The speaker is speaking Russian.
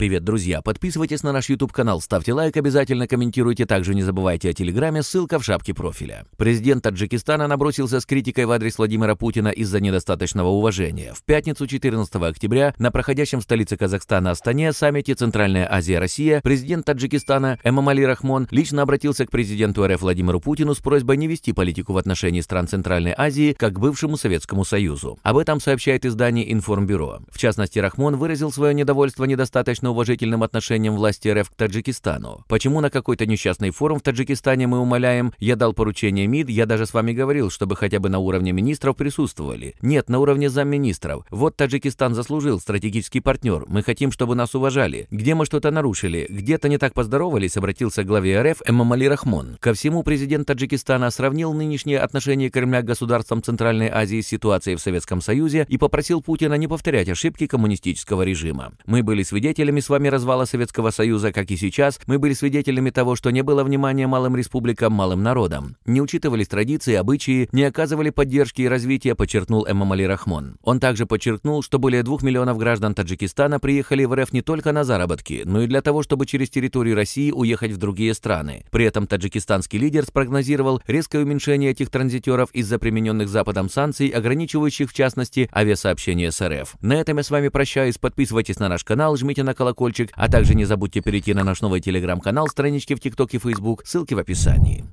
Привет, друзья! Подписывайтесь на наш YouTube-канал, ставьте лайк, обязательно комментируйте, также не забывайте о Телеграме, ссылка в шапке профиля. Президент Таджикистана набросился с критикой в адрес Владимира Путина из-за недостаточного уважения. В пятницу 14 октября на проходящем в столице Казахстана Астане саммите «Центральная Азия-Россия» президент Таджикистана Эмамали Рахмон лично обратился к президенту РФ Владимиру Путину с просьбой не вести политику в отношении стран Центральной Азии как бывшему Советскому Союзу. Об этом сообщает издание «Информбюро». В частности, Рахмон выразил свое недовольство недостаточно уважительным отношением власти РФ к Таджикистану. Почему на какой-то несчастный форум в Таджикистане мы умоляем «я дал поручение МИД, я даже с вами говорил, чтобы хотя бы на уровне министров присутствовали». Нет, на уровне замминистров. Вот Таджикистан заслужил, стратегический партнер. Мы хотим, чтобы нас уважали. Где мы что-то нарушили? Где-то не так поздоровались, обратился к главе РФ Эмамали Рахмон. Ко всему президент Таджикистана сравнил нынешние отношения Кремля к государствам Центральной Азии с ситуацией в Советском Союзе и попросил Путина не повторять ошибки коммунистического режима. Мы были свидетелями свидетелями с вами развала Советского Союза, как и сейчас, мы были свидетелями того, что не было внимания малым республикам, малым народам. Не учитывались традиции, обычаи, не оказывали поддержки и развития, подчеркнул Эмамали Рахмон. Он также подчеркнул, что более двух миллионов граждан Таджикистана приехали в РФ не только на заработки, но и для того, чтобы через территорию России уехать в другие страны. При этом таджикистанский лидер спрогнозировал резкое уменьшение этих транзитеров из-за примененных Западом санкций, ограничивающих в частности авиасообщение с РФ. На этом я с вами прощаюсь, подписывайтесь на наш канал, жмите на колокольчик колокольчик, а также не забудьте перейти на наш новый телеграм-канал, странички в ТикТоке и Фейсбук, ссылки в описании.